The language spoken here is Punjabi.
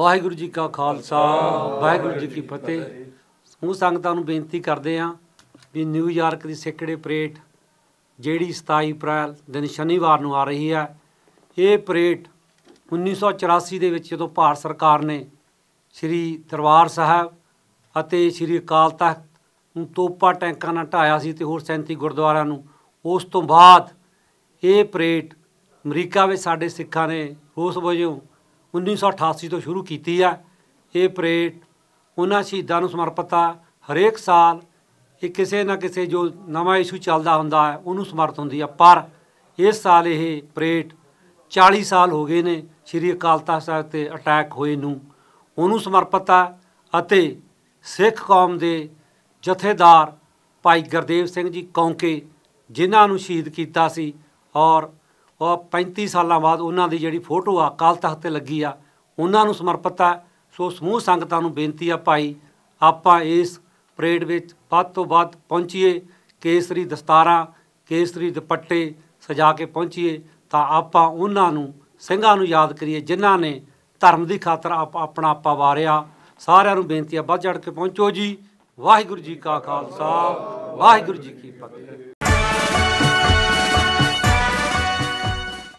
ਵਾਹਿਗੁਰੂ ਜੀ ਕਾ ਖਾਲਸਾ ਵਾਹਿਗੁਰੂ ਜੀ ਕੀ ਫਤਿਹ ਹੂੰ ਸੰਗਤਾਂ ਨੂੰ ਬੇਨਤੀ ਕਰਦੇ ਆਂ ਵੀ ਨਿਊਯਾਰਕ ਦੀ ਸਿੱਖੜੇ ਪਰੇਡ ਜਿਹੜੀ 27 April ਦਿਨ ਸ਼ਨੀਵਾਰ ਨੂੰ ਆ ਰਹੀ ਹੈ ਇਹ ਪਰੇਡ 1984 ਦੇ ਵਿੱਚ ਜਦੋਂ ਭਾਰਤ ਸਰਕਾਰ ਨੇ ਸ੍ਰੀ ਦਰਬਾਰ ਸਾਹਿਬ ਅਤੇ ਸ੍ਰੀ ਅਕਾਲ ਤਖਤ ਨੂੰ ਤੋਪਾ ਟੈਂਕਾਂ ਨਾਲ ਢਾਇਆ ਸੀ ਤੇ ਹੋਰ 37 ਗੁਰਦੁਆਰਿਆਂ ਨੂੰ ਉਸ ਤੋਂ ਬਾਅਦ ਇਹ ਪਰੇਡ ਅਮਰੀਕਾ ਵਿੱਚ ਸਾਡੇ ਸਿੱਖਾਂ ਨੇ ਰੋਸ ਵਜੋਂ 1988 ਤੋਂ ਸ਼ੁਰੂ ਕੀਤੀ ਆ ਇਹ ਪ੍ਰੇਟ ਉਹਨਾਂ ਸ਼ਹੀਦਾਂ ਨੂੰ ਸਮਰਪਿਤ ਆ ਹਰੇਕ ਸਾਲ ਇਹ ਕਿਸੇ ਨਾ ਕਿਸੇ ਜੋ ਨਵਾਂ ਇਸ਼ੂ ਚੱਲਦਾ ਹੁੰਦਾ ਹੈ ਉਹਨੂੰ ਸਮਰਪਿਤ ਹੁੰਦੀ ਆ ਪਰ ਇਸ ਸਾਲ ਇਹ ਪ੍ਰੇਟ 40 ਸਾਲ ਹੋ ਗਏ ਨੇ ਸ਼੍ਰੀ ਅਕਾਲ ਤਖਤ ਸਾਹਿਬ ਤੇ ਅਟੈਕ ਹੋਏ ਨੂੰ ਉਹਨੂੰ ਸਮਰਪਿਤ ਆ ਅਤੇ ਸਿੱਖ ਕੌਮ ਦੇ ਜਥੇਦਾਰ ਭਾਈ ਗੁਰਦੇਵ ਸਿੰਘ ਜੀ ਕੌਂਕੇ ਜਿਨ੍ਹਾਂ ਨੂੰ ਸ਼ਹੀਦ ਕੀਤਾ ਸੀ ਔਰ ਔਰ 35 ਸਾਲਾਂ ਬਾਅਦ ਉਹਨਾਂ ਦੀ ਜਿਹੜੀ ਫੋਟੋ ਆ ਕਾਲ ਤਖਤ ਤੇ ਲੱਗੀ ਆ ਉਹਨਾਂ ਨੂੰ ਸਮਰਪਿਤ ਆ ਸੋ ਸਮੂਹ ਸੰਗਤਾਂ ਨੂੰ ਬੇਨਤੀ ਆ ਭਾਈ ਆਪਾਂ ਇਸ ਪਰੇਡ ਵਿੱਚ ਵੱਧ ਤੋਂ ਵੱਧ ਪਹੁੰਚੀਏ ਕੇਸਰੀ ਦਸਤਾਰਾਂ ਕੇਸਰੀ ਦੁਪੱਟੇ ਸਜਾ ਕੇ ਪਹੁੰਚੀਏ ਤਾਂ ਆਪਾਂ ਉਹਨਾਂ ਨੂੰ ਸਿੰਘਾਂ ਨੂੰ ਯਾਦ ਕਰੀਏ ਜਿਨ੍ਹਾਂ ਨੇ ਧਰਮ ਦੀ ਖਾਤਰ ਆਪਣਾ ਆਪਾ ਵਾਰਿਆ ਸਾਰਿਆਂ ਨੂੰ ਬੇਨਤੀ ਆ ਵੱਧ ਚੜ ਕੇ ਪਹੁੰਚੋ ਜੀ ਵਾਹਿਗੁਰੂ ਜੀ ਕਾ ਖਾਲਸਾ ਵਾਹਿਗੁਰੂ ਜੀ ਕੀ ਫਤਿਹ